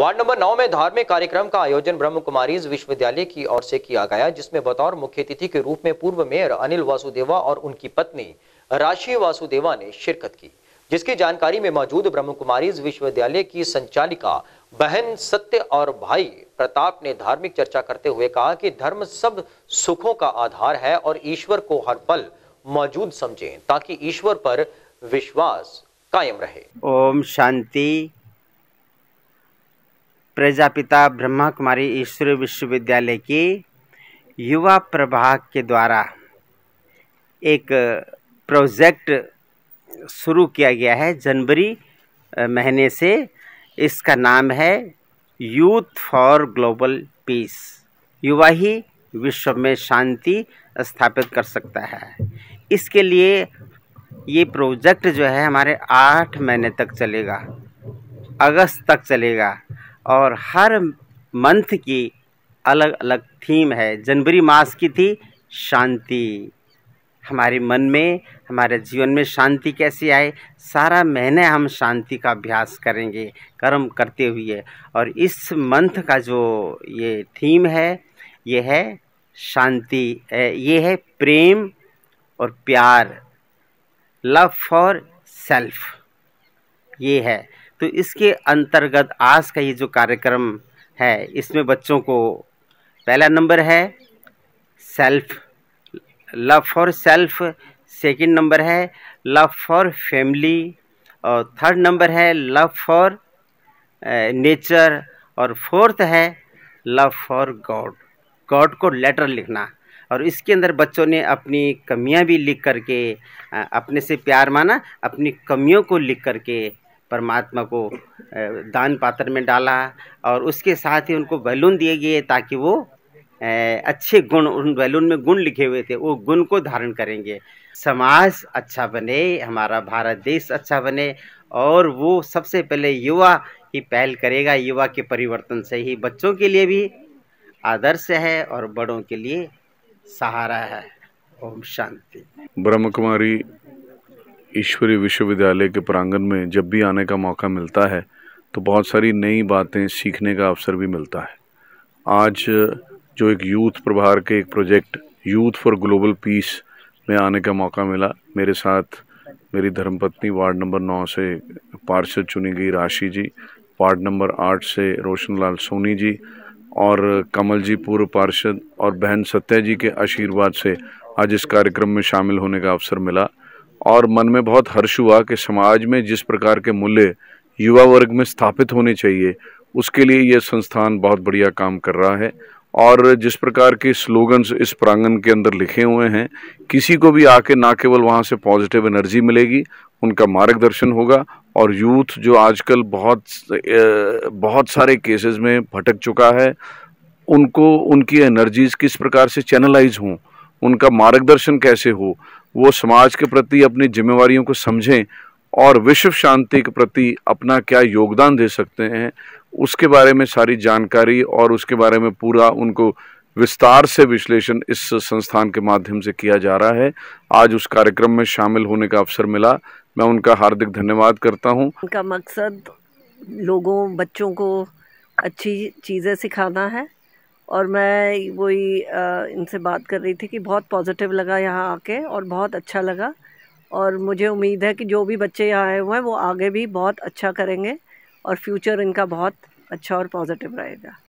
ward number नौ में धार्मिक कार्यक्रम का आयोजन ब्रह्म कुमारी विश्वविद्यालय की ओर से किया गया जिसमें बतौर मुख्य अतिथि के रूप में पूर्व मेयर अनिल वासुदेवा और उनकी पत्नी राशि वासुदेवा ने शिरकत की जिसकी जानकारी में मौजूद ब्रह्म कुमारी विश्वविद्यालय की संचालिका बहन सत्य और भाई प्रताप ने धार्मिक चर्चा करते हुए कहा कि धर्म सब सुखों का आधार है और ईश्वर को हर पल मौजूद समझें ताकि ईश्वर पर विश्वास कायम रहे ओम शांति प्रजापिता ब्रह्मा कुमारी ईश्वरी विश्वविद्यालय की युवा प्रभाग के द्वारा एक प्रोजेक्ट शुरू किया गया है जनवरी महीने से इसका नाम है यूथ फॉर ग्लोबल पीस युवा ही विश्व में शांति स्थापित कर सकता है इसके लिए ये प्रोजेक्ट जो है हमारे आठ महीने तक चलेगा अगस्त तक चलेगा और हर मंथ की अलग अलग थीम है जनवरी मास की थी शांति हमारे मन में हमारे जीवन में शांति कैसे आए सारा महीने हम शांति का अभ्यास करेंगे कर्म करते हुए और इस मंथ का जो ये थीम है ये है शांति ये है प्रेम और प्यार लव फॉर सेल्फ ये है तो इसके अंतर्गत आज का ये जो कार्यक्रम है इसमें बच्चों को पहला नंबर है self love for self second number है लव फॉर फैमिली और थर्ड नंबर है लव फॉर नेचर और फोर्थ है लव फॉर गॉड गॉड को लेटर लिखना और इसके अंदर बच्चों ने अपनी कमियां भी लिख करके अपने से प्यार माना अपनी कमियों को लिख करके परमात्मा को दान पात्र में डाला और उसके साथ ही उनको बैलून दिए गए ताकि वो अच्छे गुण उन बैलून में गुण लिखे हुए थे वो गुण को धारण करेंगे समाज अच्छा बने हमारा भारत देश अच्छा बने और वो सबसे पहले युवा ही पहल करेगा युवा के परिवर्तन से ही बच्चों के लिए भी आदर्श है और बड़ों के लिए सहारा है ओम शांति ब्रह्म कुमारी ईश्वरी विश्वविद्यालय के प्रांगण में जब भी आने का मौका मिलता है तो बहुत सारी नई बातें सीखने का अवसर भी मिलता है आज जो एक यूथ प्रभार के एक project youth for global peace में आने का मौका मिला मेरे साथ मेरी धर्मपत्नी वार्ड नंबर नौ से पार्षद चुनी गई राशि जी वार्ड नंबर आठ से रोशनलाल सोनी जी और कमल जी पूर्व पार्षद और बहन सत्या जी के आशीर्वाद से आज इस कार्यक्रम में शामिल होने का अवसर मिला और मन में बहुत हर्ष हुआ कि समाज में जिस प्रकार के मूल्य युवा वर्ग में स्थापित होने चाहिए उसके लिए ये संस्थान बहुत बढ़िया काम कर रहा है और जिस प्रकार के स्लोगन्स इस प्रांगण के अंदर लिखे हुए हैं किसी को भी आके ना केवल वहाँ से पॉजिटिव एनर्जी मिलेगी उनका मार्गदर्शन होगा और यूथ जो आजकल बहुत बहुत सारे केसेस में भटक चुका है उनको उनकी एनर्जीज किस प्रकार से चैनलाइज हों उनका मार्गदर्शन कैसे हो वो समाज के प्रति अपनी जिम्मेवारियों को समझें और विश्व शांति के प्रति अपना क्या योगदान दे सकते हैं उसके बारे में सारी जानकारी और उसके बारे में पूरा उनको विस्तार से विश्लेषण इस संस्थान के माध्यम से किया जा रहा है आज उस कार्यक्रम में शामिल होने का अवसर मिला मैं उनका हार्दिक धन्यवाद करता हूँ उनका मकसद लोगों बच्चों को अच्छी चीज़ें सिखाना है और मैं वही इनसे बात कर रही थी कि बहुत पॉजिटिव लगा यहाँ आके और बहुत अच्छा लगा और मुझे उम्मीद है कि जो भी बच्चे यहाँ आए हुए हैं वो आगे भी बहुत अच्छा करेंगे और फ्यूचर इनका बहुत अच्छा और पॉजिटिव रहेगा